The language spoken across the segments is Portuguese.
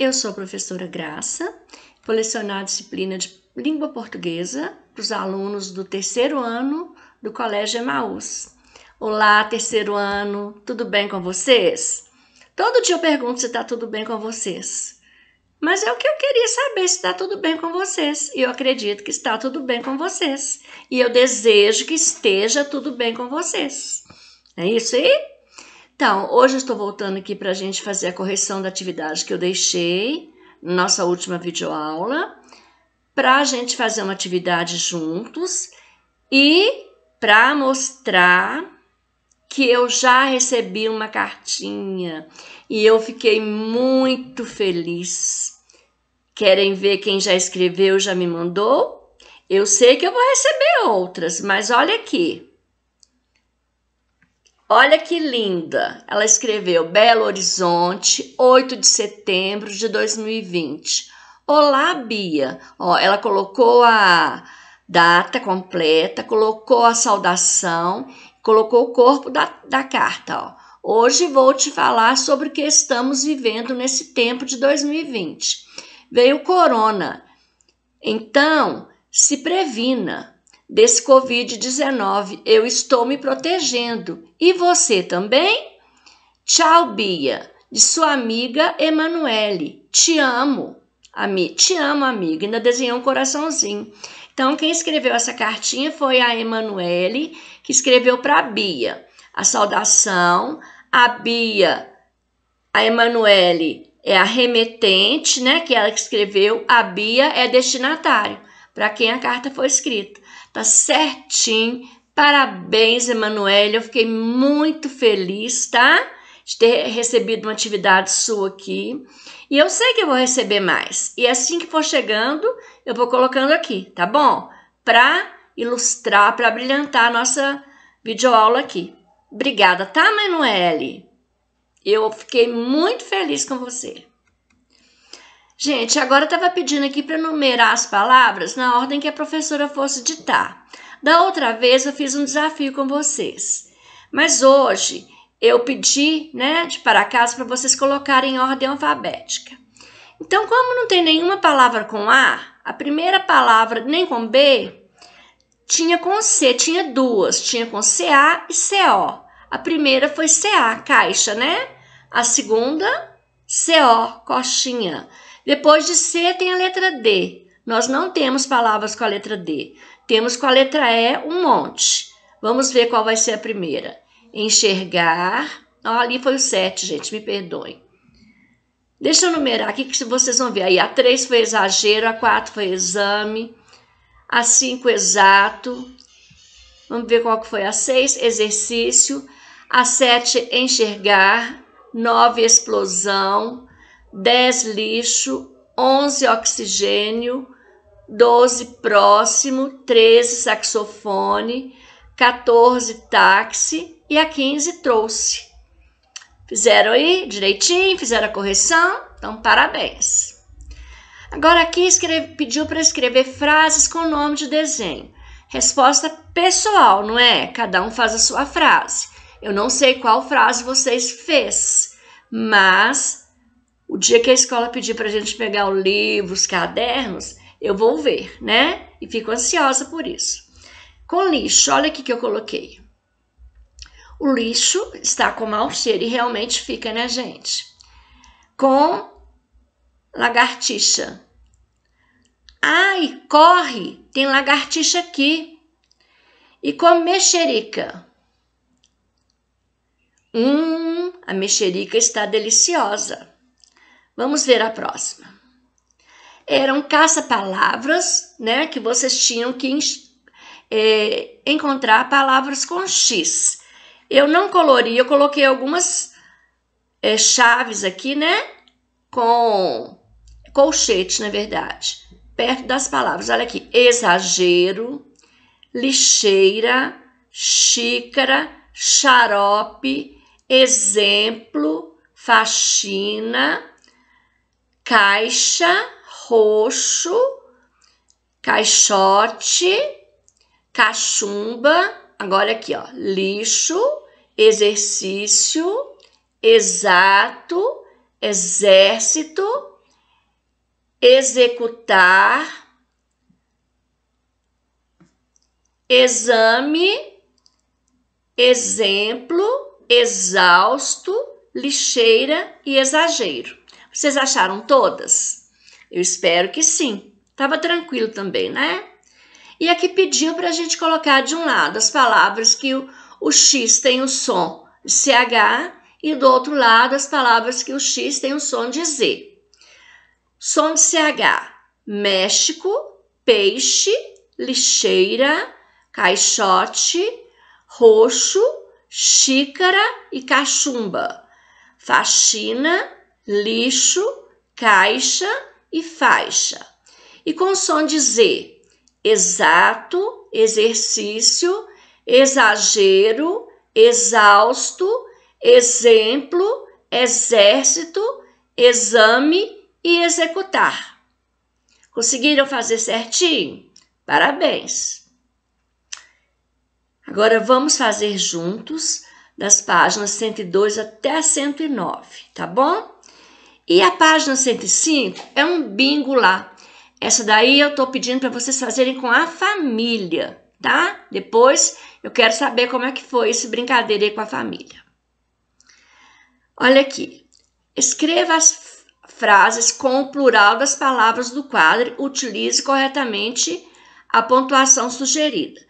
Eu sou a professora Graça, colecionar a disciplina de língua portuguesa para os alunos do terceiro ano do Colégio Emaús. Olá, terceiro ano, tudo bem com vocês? Todo dia eu pergunto se está tudo bem com vocês. Mas é o que eu queria saber se está tudo bem com vocês. E eu acredito que está tudo bem com vocês. E eu desejo que esteja tudo bem com vocês. É isso aí? Então, hoje eu estou voltando aqui para a gente fazer a correção da atividade que eu deixei na nossa última videoaula, para a gente fazer uma atividade juntos e para mostrar que eu já recebi uma cartinha e eu fiquei muito feliz. Querem ver quem já escreveu, já me mandou? Eu sei que eu vou receber outras, mas olha aqui. Olha que linda! Ela escreveu Belo Horizonte, 8 de setembro de 2020. Olá, Bia! Ó, ela colocou a data completa, colocou a saudação, colocou o corpo da, da carta. Ó. Hoje vou te falar sobre o que estamos vivendo nesse tempo de 2020. Veio o corona. Então, se previna desse Covid-19. Eu estou me protegendo. E você também? Tchau, Bia, de sua amiga Emanuele. Te amo. Ami Te amo, amiga. Ainda desenhou um coraçãozinho. Então, quem escreveu essa cartinha foi a Emanuele, que escreveu para Bia a saudação. A Bia, a Emanuele é a remetente, né? Que ela que escreveu. A Bia é destinatário, para quem a carta foi escrita. Tá certinho. Parabéns, Emanuele. Eu fiquei muito feliz, tá? De ter recebido uma atividade sua aqui. E eu sei que eu vou receber mais. E assim que for chegando, eu vou colocando aqui, tá bom? Para ilustrar, para brilhantar a nossa videoaula aqui. Obrigada, tá, Emanuele? Eu fiquei muito feliz com você. Gente, agora eu estava pedindo aqui para numerar as palavras na ordem que a professora fosse ditar. Da outra vez eu fiz um desafio com vocês, mas hoje eu pedi, né, de para casa para vocês colocarem em ordem alfabética. Então, como não tem nenhuma palavra com A, a primeira palavra nem com B, tinha com C, tinha duas, tinha com CA e CO. A primeira foi CA, caixa, né? A segunda CO, coxinha. Depois de C tem a letra D. Nós não temos palavras com a letra D. Temos com a letra E um monte. Vamos ver qual vai ser a primeira. Enxergar. Oh, ali foi o 7, gente, me perdoem. Deixa eu numerar aqui que vocês vão ver. Aí a 3 foi exagero, a 4 foi exame, a 5 exato. Vamos ver qual que foi a 6, exercício, a 7 enxergar, 9 explosão, 10 lixo, 11 oxigênio, 12 próximo, 13 saxofone, 14 táxi e a 15 trouxe. Fizeram aí direitinho, fizeram a correção, então parabéns. Agora aqui escreve, pediu para escrever frases com nome de desenho. Resposta pessoal, não é? Cada um faz a sua frase. Eu não sei qual frase vocês fez, mas o dia que a escola pedir para a gente pegar o livro, os cadernos, eu vou ver, né? E fico ansiosa por isso. Com lixo, olha aqui que eu coloquei. O lixo está com mau cheiro e realmente fica, né, gente? Com lagartixa. Ai, corre, tem lagartixa aqui. E com mexerica. Hum, a mexerica está deliciosa. Vamos ver a próxima. Eram caça-palavras, né? Que vocês tinham que é, encontrar palavras com X. Eu não colori, eu coloquei algumas é, chaves aqui, né? Com colchete, na verdade, perto das palavras. Olha aqui: exagero, lixeira, xícara, xarope, exemplo, faxina, caixa, roxo, caixote, cachumba, agora aqui ó, lixo, exercício, exato, exército, executar, exame, exemplo, exausto, lixeira e exagero. Vocês acharam todas? Eu espero que sim. Tava tranquilo também, né? E aqui pediu para a gente colocar de um lado as palavras que o, o X tem o som de CH e do outro lado as palavras que o X tem o som de Z. Som de CH: México, peixe, lixeira, caixote, roxo, xícara e cachumba, faxina, lixo, caixa e faixa. E com som de Z, exato, exercício, exagero, exausto, exemplo, exército, exame e executar. Conseguiram fazer certinho? Parabéns! Agora vamos fazer juntos das páginas 102 até 109, tá bom? E a página 105 é um bingo lá. Essa daí eu tô pedindo para vocês fazerem com a família, tá? Depois eu quero saber como é que foi esse brincadeira aí com a família. Olha aqui. Escreva as frases com o plural das palavras do quadro, utilize corretamente a pontuação sugerida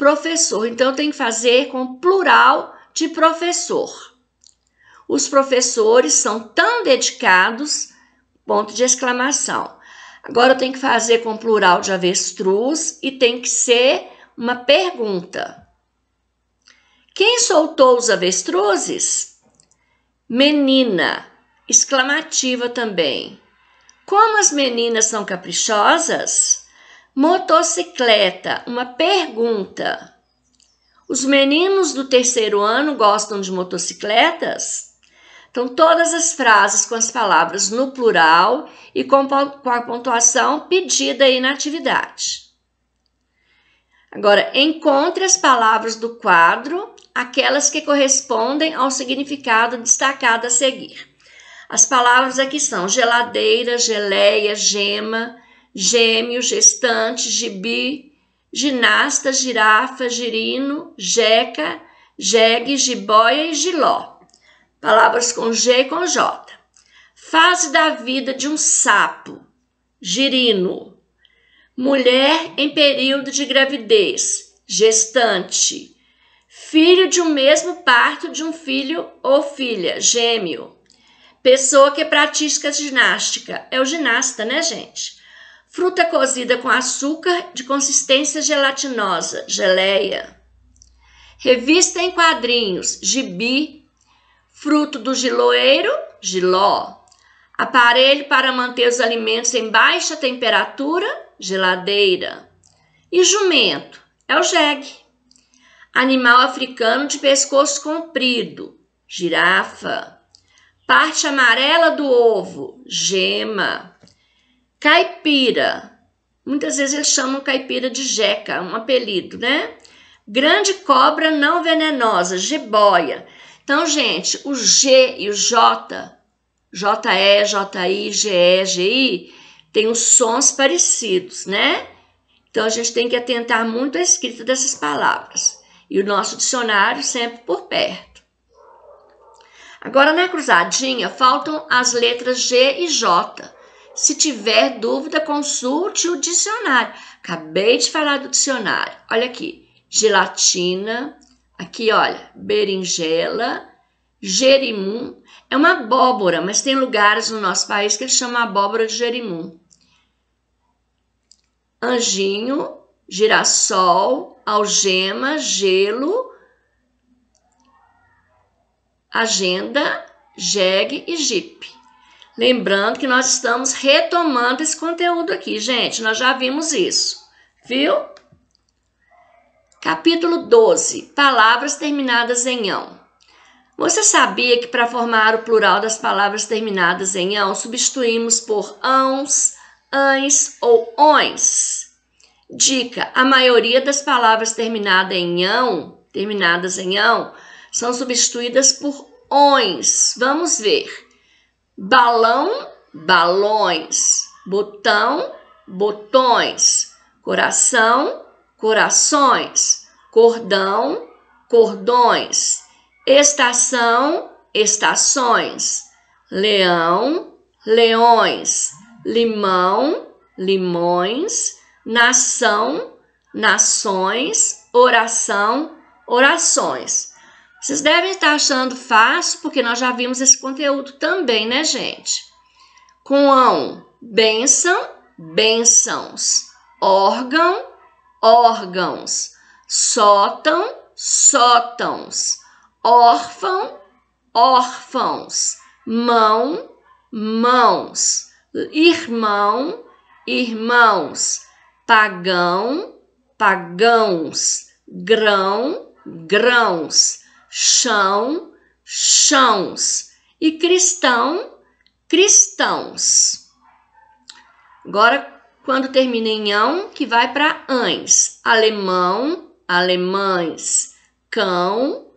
professor. Então, tem que fazer com plural de professor. Os professores são tão dedicados, ponto de exclamação. Agora, tem que fazer com plural de avestruz e tem que ser uma pergunta. Quem soltou os avestruzes? Menina, exclamativa também. Como as meninas são caprichosas? Motocicleta, uma pergunta. Os meninos do terceiro ano gostam de motocicletas? Então, todas as frases com as palavras no plural e com, a pontuação pedida aí na atividade. Agora, encontre as palavras do quadro, aquelas que correspondem ao significado destacado a seguir. As palavras aqui são geladeira, geleia, gema, Gêmeo, gestante, gibi, ginasta, girafa, girino, jeca, jegue, jiboia e giló. Palavras com G e com J. Fase da vida de um sapo, girino. Mulher em período de gravidez, gestante. Filho de um mesmo parto de um filho ou filha, gêmeo. Pessoa que pratica ginástica. É o ginasta, né, gente? Fruta cozida com açúcar de consistência gelatinosa, geleia. Revista em quadrinhos, gibi. Fruto do giloeiro, giló. Aparelho para manter os alimentos em baixa temperatura, geladeira. E jumento, é o jegue. Animal africano de pescoço comprido, girafa. Parte amarela do ovo, gema. Caipira. Muitas vezes eles chamam caipira de jeca, um apelido, né? Grande cobra não venenosa, jiboia. Então, gente, o G e o J, J-E, J-I, G-E, G-I, tem os sons parecidos, né? Então, a gente tem que atentar muito à escrita dessas palavras. E o nosso dicionário sempre por perto. Agora, na cruzadinha, faltam as letras G e J se tiver dúvida, consulte o dicionário. Acabei de falar do dicionário. Olha aqui: gelatina, aqui olha, berinjela, gerimum. É uma abóbora, mas tem lugares no nosso país que eles chamam abóbora de gerimum. Anjinho, girassol, algema, gelo, agenda, jegue e jipe. Lembrando que nós estamos retomando esse conteúdo aqui, gente, nós já vimos isso, viu? Capítulo 12: Palavras terminadas em ão. Você sabia que para formar o plural das palavras terminadas em ão, substituímos por ãos, ães ouões? Dica: a maioria das palavras terminada em ão, terminadas em ão, são substituídas por ões. Vamos ver balão, balões, botão, botões, coração, corações, cordão, cordões, estação, estações, leão, leões, limão, limões, nação, nações, oração, orações. Vocês devem estar achando fácil, porque nós já vimos esse conteúdo também, né, gente? Com benção, bênção, bênçãos. Órgão, órgãos. Sótão, sótãos. Órfão, órfãos. Mão, mãos. Irmão, irmãos. Pagão, pagãos. Grão, grãos chão, chãos. E cristão, cristãos. Agora, quando termina em ão, que vai para ães. Alemão, alemães. Cão,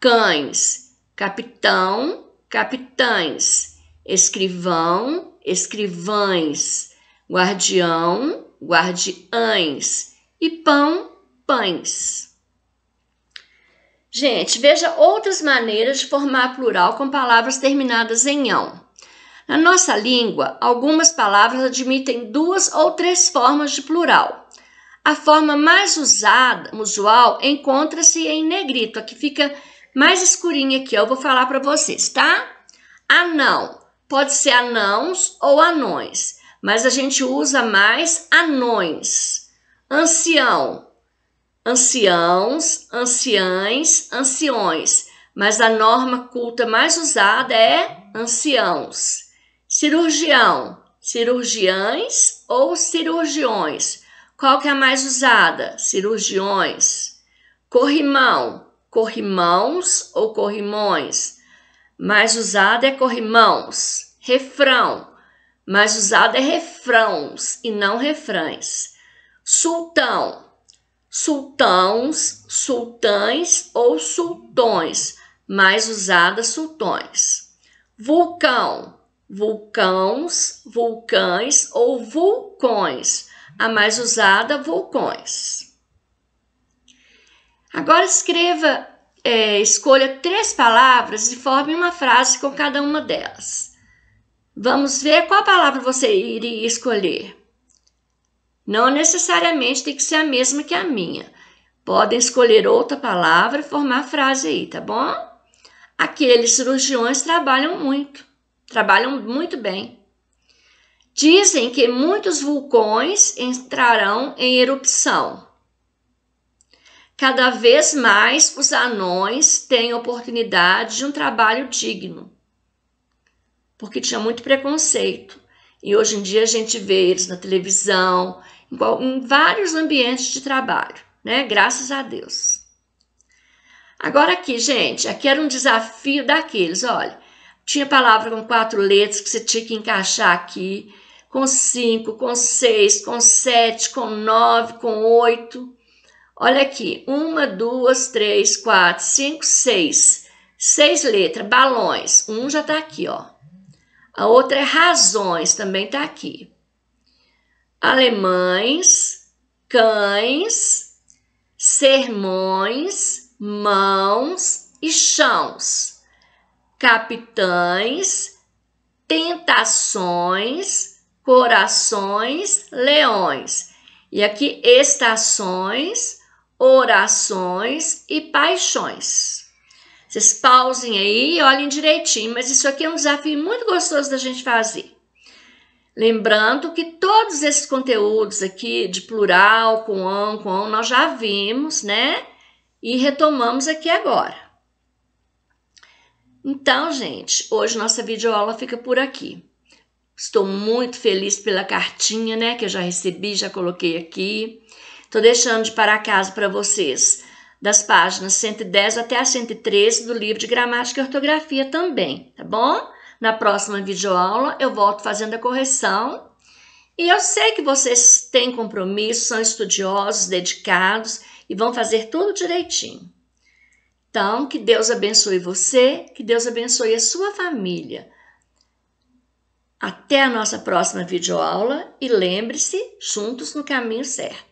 cães. Capitão, capitães. Escrivão, escrivães. Guardião, guardiães. E pão, pães. Gente, veja outras maneiras de formar plural com palavras terminadas em ão. Na nossa língua, algumas palavras admitem duas ou três formas de plural. A forma mais usada, usual, encontra-se em negrito, a que fica mais escurinha aqui, eu vou falar para vocês, tá? Anão. Pode ser anãos ou anões, mas a gente usa mais anões. Ancião anciãos, anciães, anciões, mas a norma culta mais usada é anciãos. Cirurgião, cirurgiães ou cirurgiões. Qual que é a mais usada? Cirurgiões. Corrimão, corrimãos ou corrimões. Mais usada é corrimãos. Refrão, mais usada é refrãos e não refrães. Sultão, sultãos, sultães ou sultões, mais usada sultões. Vulcão, vulcãos, vulcães ou vulcões, a mais usada vulcões. Agora escreva, é, escolha três palavras e forme uma frase com cada uma delas. Vamos ver qual palavra você iria escolher. Não necessariamente tem que ser a mesma que a minha. Podem escolher outra palavra e formar a frase aí, tá bom? Aqueles cirurgiões trabalham muito, trabalham muito bem. Dizem que muitos vulcões entrarão em erupção. Cada vez mais os anões têm oportunidade de um trabalho digno, porque tinha muito preconceito. E hoje em dia a gente vê eles na televisão, em vários ambientes de trabalho, né? Graças a Deus. Agora aqui, gente, aqui era um desafio daqueles, olha. Tinha palavra com quatro letras que você tinha que encaixar aqui, com cinco, com seis, com sete, com nove, com oito. Olha aqui, uma, duas, três, quatro, cinco, seis. Seis letras, balões. Um já tá aqui, ó. A outra é razões, também tá aqui alemães, cães, sermões, mãos e chãos, capitães, tentações, corações, leões. E aqui estações, orações e paixões. Vocês pausem aí e olhem direitinho, mas isso aqui é um desafio muito gostoso da gente fazer. Lembrando que todos esses conteúdos aqui de plural, com an, com on, nós já vimos, né? E retomamos aqui agora. Então, gente, hoje nossa videoaula fica por aqui. Estou muito feliz pela cartinha, né, que eu já recebi, já coloquei aqui. Estou deixando de para casa para vocês das páginas 110 até a 113 do livro de gramática e ortografia também, tá bom? Na próxima videoaula eu volto fazendo a correção. E eu sei que vocês têm compromisso, são estudiosos, dedicados e vão fazer tudo direitinho. Então, que Deus abençoe você, que Deus abençoe a sua família. Até a nossa próxima videoaula e lembre-se, juntos no caminho certo.